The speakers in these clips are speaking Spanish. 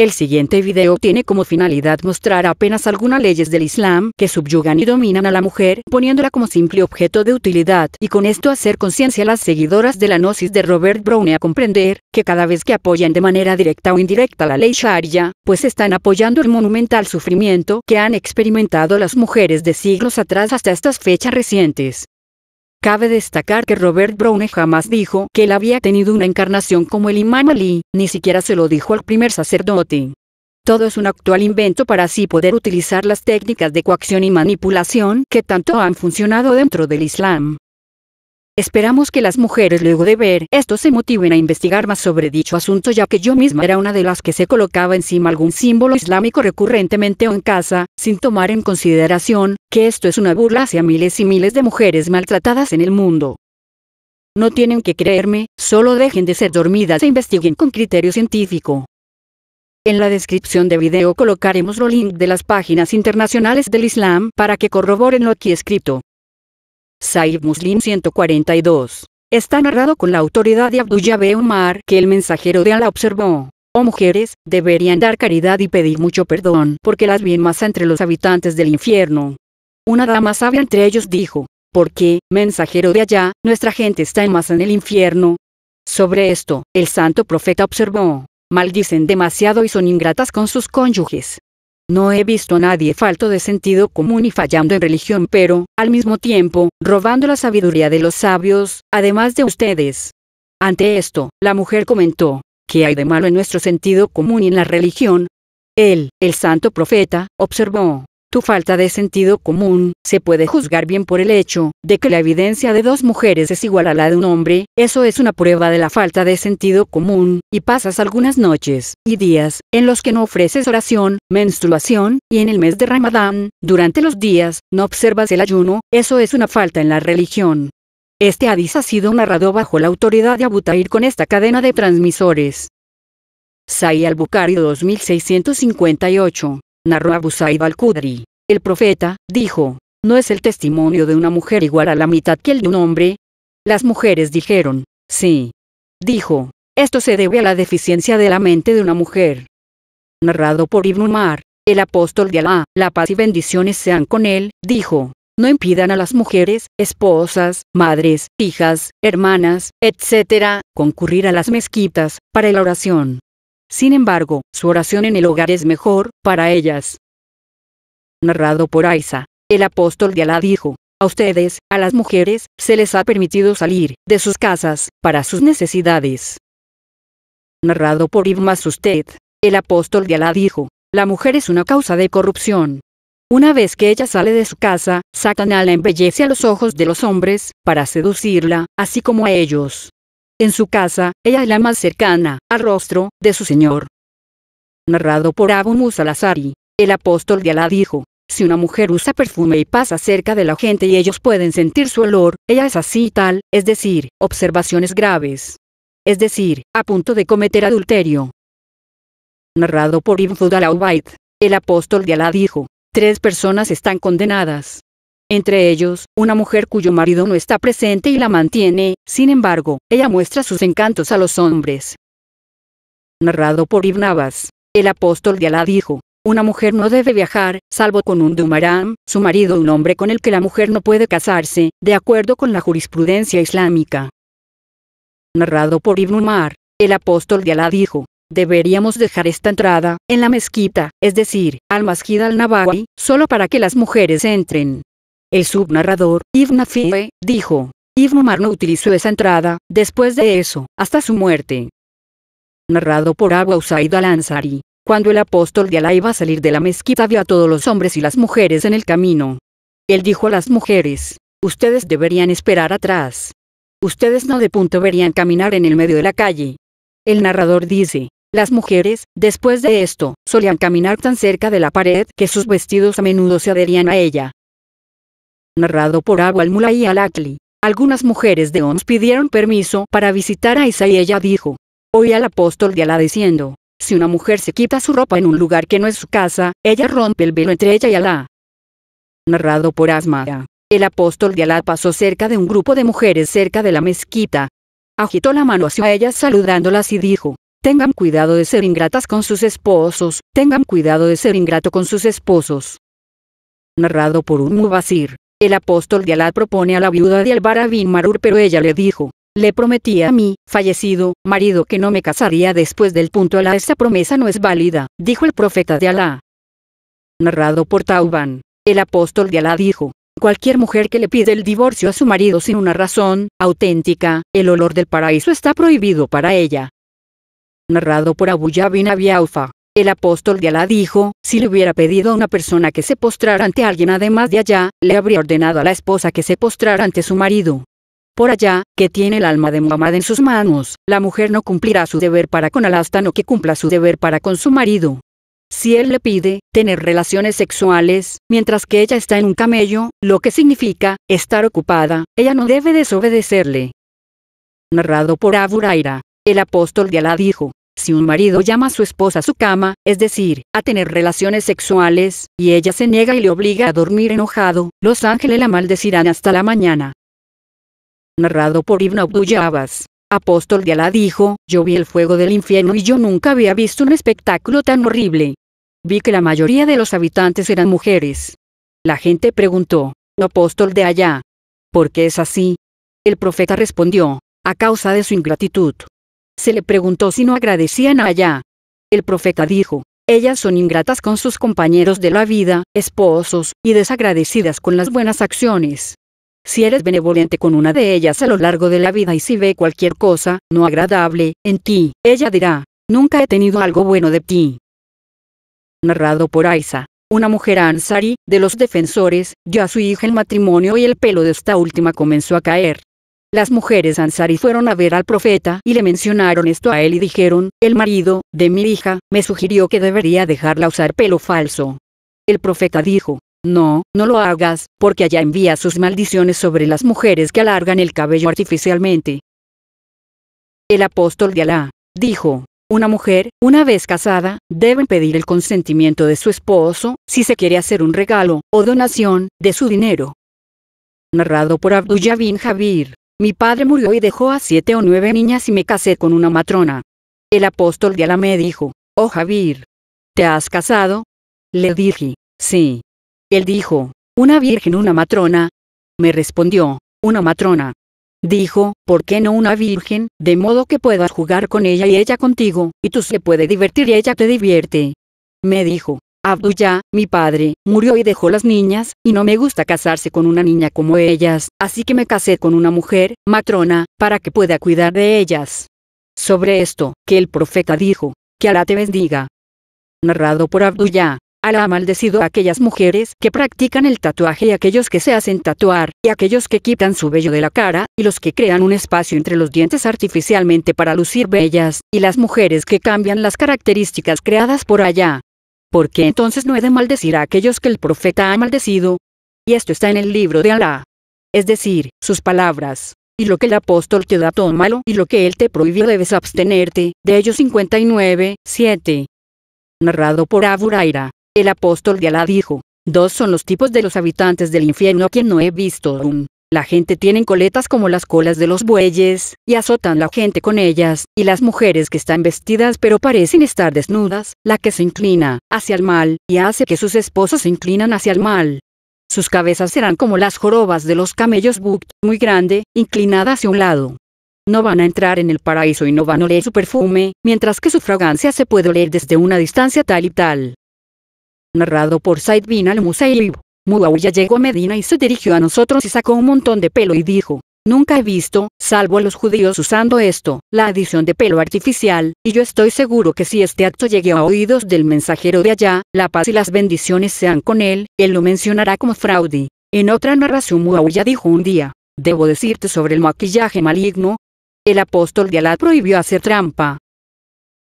El siguiente video tiene como finalidad mostrar apenas algunas leyes del Islam que subyugan y dominan a la mujer, poniéndola como simple objeto de utilidad y con esto hacer conciencia a las seguidoras de la gnosis de Robert Browne a comprender que cada vez que apoyan de manera directa o indirecta la ley Sharia, pues están apoyando el monumental sufrimiento que han experimentado las mujeres de siglos atrás hasta estas fechas recientes. Cabe destacar que Robert Browne jamás dijo que él había tenido una encarnación como el imán Ali, ni siquiera se lo dijo al primer sacerdote. Todo es un actual invento para así poder utilizar las técnicas de coacción y manipulación que tanto han funcionado dentro del Islam. Esperamos que las mujeres luego de ver esto se motiven a investigar más sobre dicho asunto ya que yo misma era una de las que se colocaba encima algún símbolo islámico recurrentemente o en casa, sin tomar en consideración que esto es una burla hacia miles y miles de mujeres maltratadas en el mundo. No tienen que creerme, solo dejen de ser dormidas e investiguen con criterio científico. En la descripción de video colocaremos los links de las páginas internacionales del Islam para que corroboren lo aquí escrito. Sayyid Muslim 142. Está narrado con la autoridad de Abdullah un Umar que el mensajero de Allah observó. Oh mujeres, deberían dar caridad y pedir mucho perdón porque las vi en masa entre los habitantes del infierno. Una dama sabia entre ellos dijo, ¿por qué, mensajero de allá, nuestra gente está en masa en el infierno? Sobre esto, el santo profeta observó, maldicen demasiado y son ingratas con sus cónyuges. No he visto a nadie falto de sentido común y fallando en religión, pero, al mismo tiempo, robando la sabiduría de los sabios, además de ustedes. Ante esto, la mujer comentó, ¿qué hay de malo en nuestro sentido común y en la religión? Él, el santo profeta, observó, tu falta de sentido común se puede juzgar bien por el hecho de que la evidencia de dos mujeres es igual a la de un hombre, eso es una prueba de la falta de sentido común, y pasas algunas noches y días en los que no ofreces oración, menstruación, y en el mes de Ramadán, durante los días, no observas el ayuno, eso es una falta en la religión. Este hadis ha sido narrado bajo la autoridad de Abu con esta cadena de transmisores. Sai al-Bukhari 2658 narró Abu Said al El profeta, dijo, ¿no es el testimonio de una mujer igual a la mitad que el de un hombre? Las mujeres dijeron, sí. Dijo, esto se debe a la deficiencia de la mente de una mujer. Narrado por Ibn Umar, el apóstol de Alá, la paz y bendiciones sean con él, dijo, no impidan a las mujeres, esposas, madres, hijas, hermanas, etc., concurrir a las mezquitas, para la oración. Sin embargo, su oración en el hogar es mejor, para ellas. Narrado por Aisa. El apóstol de Alá dijo, a ustedes, a las mujeres, se les ha permitido salir de sus casas, para sus necesidades. Narrado por Ibn usted, El apóstol de Alá dijo, la mujer es una causa de corrupción. Una vez que ella sale de su casa, Sataná la embellece a los ojos de los hombres, para seducirla, así como a ellos. En su casa, ella es la más cercana al rostro de su Señor. Narrado por Abu Musa el apóstol de Alá dijo, si una mujer usa perfume y pasa cerca de la gente y ellos pueden sentir su olor, ella es así y tal, es decir, observaciones graves. Es decir, a punto de cometer adulterio. Narrado por Ibn Fudal el apóstol de Alá dijo, tres personas están condenadas, entre ellos, una mujer cuyo marido no está presente y la mantiene, sin embargo, ella muestra sus encantos a los hombres. Narrado por Ibn Abbas, el apóstol de Alá dijo, una mujer no debe viajar, salvo con un dumaram, su marido un hombre con el que la mujer no puede casarse, de acuerdo con la jurisprudencia islámica. Narrado por Ibn Umar, el apóstol de Alá dijo, deberíamos dejar esta entrada, en la mezquita, es decir, al masjid al-Nabawi, solo para que las mujeres entren. El subnarrador, Ibn Afife, dijo, Ibn Umar no utilizó esa entrada, después de eso, hasta su muerte. Narrado por Abu Usaid al-Ansari. Cuando el apóstol de Alá iba a salir de la mezquita vio a todos los hombres y las mujeres en el camino. Él dijo a las mujeres, ustedes deberían esperar atrás. Ustedes no de punto verían caminar en el medio de la calle. El narrador dice, las mujeres, después de esto, solían caminar tan cerca de la pared que sus vestidos a menudo se adherían a ella narrado por Abu al y al-Akli. Algunas mujeres de Oms pidieron permiso para visitar a Isa y ella dijo, oí al apóstol de Alá diciendo, si una mujer se quita su ropa en un lugar que no es su casa, ella rompe el velo entre ella y Alá. Narrado por Asmaya, El apóstol de Alá pasó cerca de un grupo de mujeres cerca de la mezquita. Agitó la mano hacia ellas saludándolas y dijo, Tengan cuidado de ser ingratas con sus esposos, tengan cuidado de ser ingrato con sus esposos. Narrado por un mubasir. El apóstol de Alá propone a la viuda de Alvara bin Marur pero ella le dijo, le prometí a mí, fallecido, marido que no me casaría después del punto Alá esa promesa no es válida, dijo el profeta de Alá. Narrado por Tauban, el apóstol de Alá dijo, Cualquier mujer que le pide el divorcio a su marido sin una razón auténtica, el olor del paraíso está prohibido para ella. Narrado por Abu Yabin Abiaufa. El apóstol de Alá dijo, si le hubiera pedido a una persona que se postrara ante alguien además de allá, le habría ordenado a la esposa que se postrara ante su marido. Por allá, que tiene el alma de Muhammad en sus manos, la mujer no cumplirá su deber para con Alá que cumpla su deber para con su marido. Si él le pide, tener relaciones sexuales, mientras que ella está en un camello, lo que significa, estar ocupada, ella no debe desobedecerle. Narrado por Aburaira. El apóstol de Alá dijo, si un marido llama a su esposa a su cama, es decir, a tener relaciones sexuales, y ella se niega y le obliga a dormir enojado, los ángeles la maldecirán hasta la mañana. Narrado por Ibn Abdullah. Apóstol de Alá dijo, yo vi el fuego del infierno y yo nunca había visto un espectáculo tan horrible. Vi que la mayoría de los habitantes eran mujeres. La gente preguntó, apóstol de allá, ¿por qué es así? El profeta respondió, a causa de su ingratitud. Se le preguntó si no agradecían a allá. El profeta dijo, ellas son ingratas con sus compañeros de la vida, esposos, y desagradecidas con las buenas acciones. Si eres benevolente con una de ellas a lo largo de la vida y si ve cualquier cosa, no agradable, en ti, ella dirá, nunca he tenido algo bueno de ti. Narrado por Aisa, una mujer ansari, de los defensores, dio a su hija el matrimonio y el pelo de esta última comenzó a caer. Las mujeres Ansari fueron a ver al profeta y le mencionaron esto a él y dijeron, el marido, de mi hija, me sugirió que debería dejarla usar pelo falso. El profeta dijo, no, no lo hagas, porque allá envía sus maldiciones sobre las mujeres que alargan el cabello artificialmente. El apóstol de Alá, dijo, una mujer, una vez casada, debe pedir el consentimiento de su esposo, si se quiere hacer un regalo, o donación, de su dinero. Narrado por Abdullah bin mi padre murió y dejó a siete o nueve niñas y me casé con una matrona. El apóstol de Alamé dijo, oh Javier, ¿te has casado? Le dije, sí. Él dijo, una virgen, una matrona. Me respondió, una matrona. Dijo, ¿por qué no una virgen, de modo que puedas jugar con ella y ella contigo, y tú se puede divertir y ella te divierte? Me dijo, Abdullah, mi padre, murió y dejó las niñas, y no me gusta casarse con una niña como ellas, así que me casé con una mujer, matrona, para que pueda cuidar de ellas. Sobre esto, que el profeta dijo, que Alá te bendiga. Narrado por Abdullah. Alá ha maldecido a aquellas mujeres que practican el tatuaje y aquellos que se hacen tatuar, y aquellos que quitan su vello de la cara, y los que crean un espacio entre los dientes artificialmente para lucir bellas, y las mujeres que cambian las características creadas por allá, ¿por qué entonces no he de maldecir a aquellos que el profeta ha maldecido? Y esto está en el libro de Alá. Es decir, sus palabras. Y lo que el apóstol te da tómalo y lo que él te prohibió debes abstenerte. De ellos 59, 7. Narrado por Aburaira. El apóstol de Alá dijo, dos son los tipos de los habitantes del infierno a quien no he visto aún. La gente tiene coletas como las colas de los bueyes, y azotan la gente con ellas, y las mujeres que están vestidas pero parecen estar desnudas, la que se inclina hacia el mal, y hace que sus esposos se inclinan hacia el mal. Sus cabezas serán como las jorobas de los camellos Bukt, muy grande, inclinada hacia un lado. No van a entrar en el paraíso y no van a oler su perfume, mientras que su fragancia se puede oler desde una distancia tal y tal. Narrado por Said bin al Musayib Muawiyah llegó a Medina y se dirigió a nosotros y sacó un montón de pelo y dijo, Nunca he visto, salvo a los judíos usando esto, la adición de pelo artificial, y yo estoy seguro que si este acto llegue a oídos del mensajero de allá, la paz y las bendiciones sean con él, él lo mencionará como fraude. En otra narración Muawiyah dijo un día, debo decirte sobre el maquillaje maligno, el apóstol de Alá prohibió hacer trampa.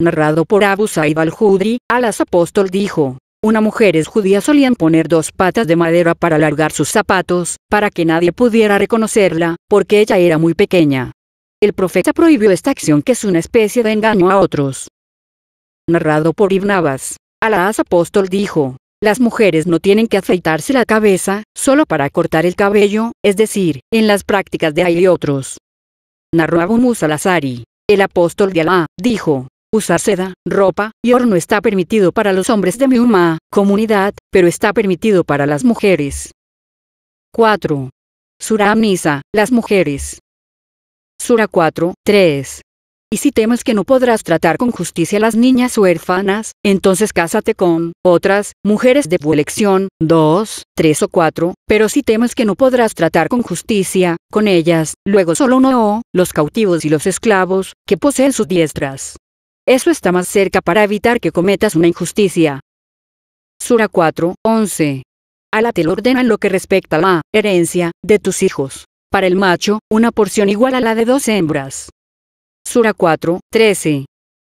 Narrado por Abu Said al-Judri, alas apóstol dijo, una es judía solían poner dos patas de madera para alargar sus zapatos, para que nadie pudiera reconocerla, porque ella era muy pequeña. El profeta prohibió esta acción que es una especie de engaño a otros. Narrado por Ibn Abbas. Alás apóstol dijo, las mujeres no tienen que afeitarse la cabeza, solo para cortar el cabello, es decir, en las prácticas de y otros. Narró Abu Musa al-Azari El apóstol de Alá, dijo, Usar seda, ropa y no está permitido para los hombres de mi comunidad, pero está permitido para las mujeres. 4. Sura Amnisa, las mujeres. Sura 4, 3. Y si temes que no podrás tratar con justicia a las niñas huérfanas, entonces cásate con otras mujeres de tu elección, dos, tres o cuatro, pero si temes que no podrás tratar con justicia con ellas, luego solo o, los cautivos y los esclavos, que poseen sus diestras. Eso está más cerca para evitar que cometas una injusticia. Sura 4, 11. Alá te lo ordena en lo que respecta a la herencia de tus hijos. Para el macho, una porción igual a la de dos hembras. Sura 4:13.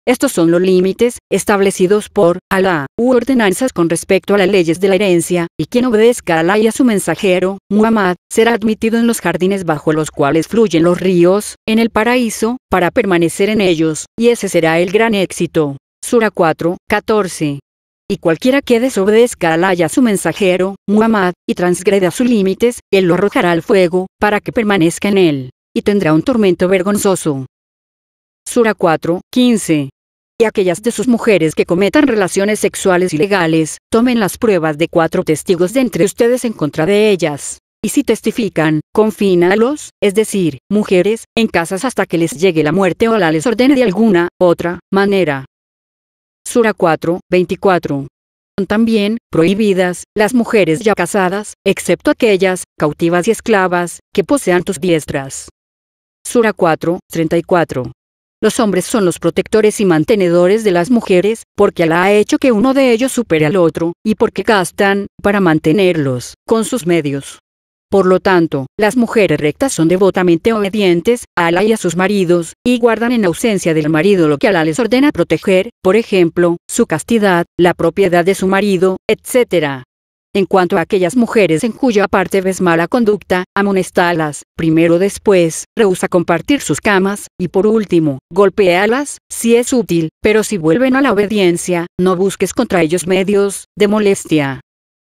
Estos son los límites establecidos por Alá u ordenanzas con respecto a las leyes de la herencia, y quien obedezca a Alá y a su mensajero, Muhammad, será admitido en los jardines bajo los cuales fluyen los ríos, en el paraíso, para permanecer en ellos, y ese será el gran éxito. Sura 4, 14 y cualquiera que desobedezca a Alá y a su mensajero, Muhammad, y transgreda sus límites, él lo arrojará al fuego, para que permanezca en él, y tendrá un tormento vergonzoso. Sura 4, 15. Y aquellas de sus mujeres que cometan relaciones sexuales ilegales, tomen las pruebas de cuatro testigos de entre ustedes en contra de ellas. Y si testifican, confínalos, es decir, mujeres, en casas hasta que les llegue la muerte o la les ordene de alguna, otra, manera. Sura 4, 24 también prohibidas las mujeres ya casadas, excepto aquellas, cautivas y esclavas, que posean tus diestras. Sura 4, 34. Los hombres son los protectores y mantenedores de las mujeres, porque Alá ha hecho que uno de ellos supere al otro, y porque gastan, para mantenerlos, con sus medios. Por lo tanto, las mujeres rectas son devotamente obedientes a Alá y a sus maridos, y guardan en ausencia del marido lo que Alá les ordena proteger, por ejemplo, su castidad, la propiedad de su marido, etc. En cuanto a aquellas mujeres en cuya parte ves mala conducta, amonestalas, primero después, rehúsa compartir sus camas, y por último, golpealas, si es útil, pero si vuelven a la obediencia, no busques contra ellos medios, de molestia.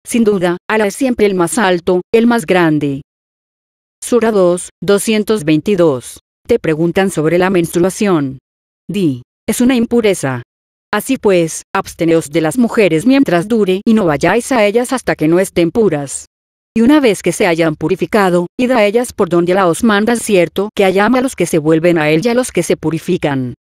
Sin duda, ala es siempre el más alto, el más grande. Sura 2, 222. Te preguntan sobre la menstruación. Di, es una impureza, Así pues, absteneos de las mujeres mientras dure y no vayáis a ellas hasta que no estén puras. Y una vez que se hayan purificado, id a ellas por donde la os manda, cierto que hay ama a los que se vuelven a él y a los que se purifican.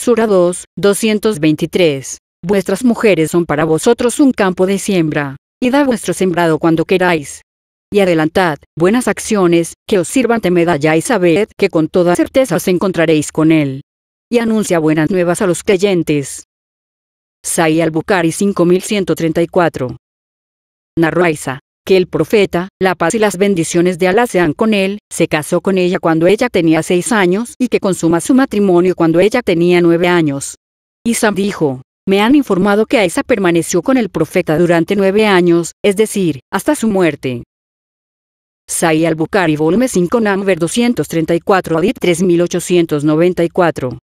Sura 2, 223. Vuestras mujeres son para vosotros un campo de siembra. Id a vuestro sembrado cuando queráis. Y adelantad, buenas acciones, que os sirvan de allá y sabed que con toda certeza os encontraréis con él y anuncia buenas nuevas a los creyentes. Sai al-Bukhari 5134. Narró Isa, que el profeta, la paz y las bendiciones de Alá sean con él, se casó con ella cuando ella tenía seis años y que consuma su matrimonio cuando ella tenía nueve años. Sam dijo, me han informado que Aisa permaneció con el profeta durante nueve años, es decir, hasta su muerte. Sai al-Bukhari Volume 5 ver 234 Adit 3894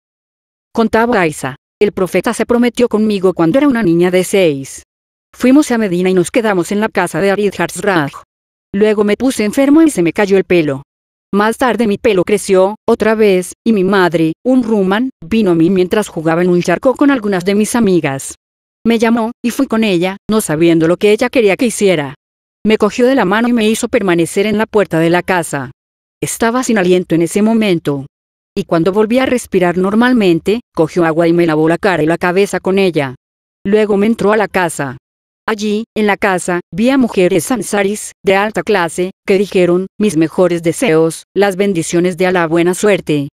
Contaba Isa. El profeta se prometió conmigo cuando era una niña de seis. Fuimos a Medina y nos quedamos en la casa de Arid Luego me puse enfermo y se me cayó el pelo. Más tarde mi pelo creció, otra vez, y mi madre, un ruman, vino a mí mientras jugaba en un charco con algunas de mis amigas. Me llamó, y fui con ella, no sabiendo lo que ella quería que hiciera. Me cogió de la mano y me hizo permanecer en la puerta de la casa. Estaba sin aliento en ese momento y cuando volví a respirar normalmente, cogió agua y me lavó la cara y la cabeza con ella. Luego me entró a la casa. Allí, en la casa, vi a mujeres sansaris, de alta clase, que dijeron, mis mejores deseos, las bendiciones de Alá buena suerte.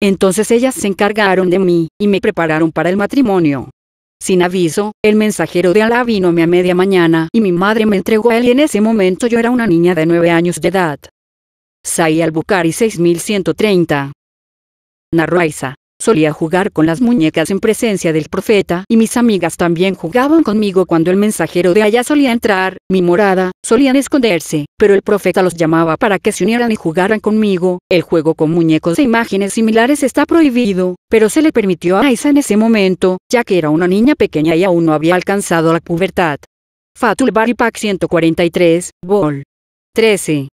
Entonces ellas se encargaron de mí, y me prepararon para el matrimonio. Sin aviso, el mensajero de Alá vino a media mañana y mi madre me entregó a él y en ese momento yo era una niña de nueve años de edad. Saí al-Bukhari 6130 Narraiza. Solía jugar con las muñecas en presencia del profeta y mis amigas también jugaban conmigo cuando el mensajero de allá solía entrar, mi morada, solían esconderse, pero el profeta los llamaba para que se unieran y jugaran conmigo. El juego con muñecos e imágenes similares está prohibido, pero se le permitió a Aiza en ese momento, ya que era una niña pequeña y aún no había alcanzado la pubertad. Fatul Bari 143, Vol. 13.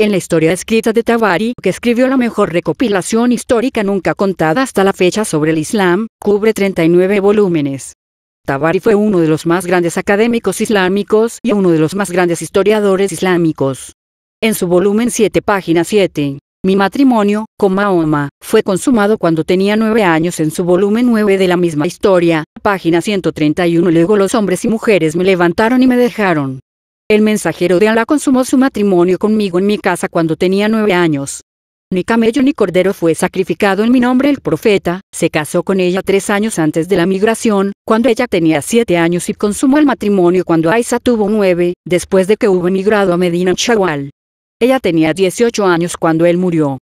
En la historia escrita de Tabari, que escribió la mejor recopilación histórica nunca contada hasta la fecha sobre el Islam, cubre 39 volúmenes. Tabari fue uno de los más grandes académicos islámicos y uno de los más grandes historiadores islámicos. En su volumen 7, página 7, Mi matrimonio, con Mahoma, fue consumado cuando tenía nueve años en su volumen 9 de la misma historia, página 131. Luego los hombres y mujeres me levantaron y me dejaron. El mensajero de Allah consumó su matrimonio conmigo en mi casa cuando tenía nueve años. Ni camello ni cordero fue sacrificado en mi nombre el profeta, se casó con ella tres años antes de la migración, cuando ella tenía siete años y consumó el matrimonio cuando Aisa tuvo nueve, después de que hubo emigrado a Medina en Shawal. Ella tenía 18 años cuando él murió.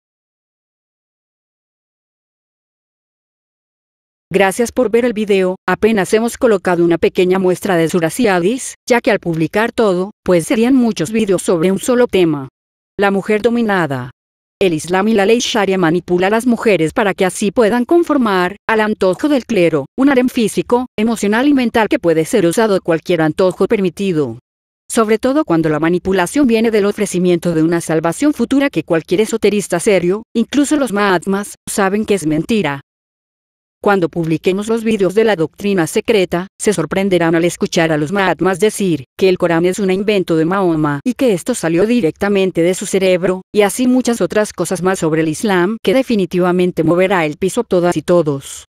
Gracias por ver el video, apenas hemos colocado una pequeña muestra de Suraciadis, ya que al publicar todo, pues serían muchos videos sobre un solo tema. La mujer dominada. El Islam y la ley Sharia manipula a las mujeres para que así puedan conformar, al antojo del clero, un harem físico, emocional y mental que puede ser usado cualquier antojo permitido. Sobre todo cuando la manipulación viene del ofrecimiento de una salvación futura que cualquier esoterista serio, incluso los mahatmas, saben que es mentira, cuando publiquemos los vídeos de la doctrina secreta, se sorprenderán al escuchar a los Mahatmas decir que el Corán es un invento de Mahoma y que esto salió directamente de su cerebro, y así muchas otras cosas más sobre el Islam que definitivamente moverá el piso todas y todos.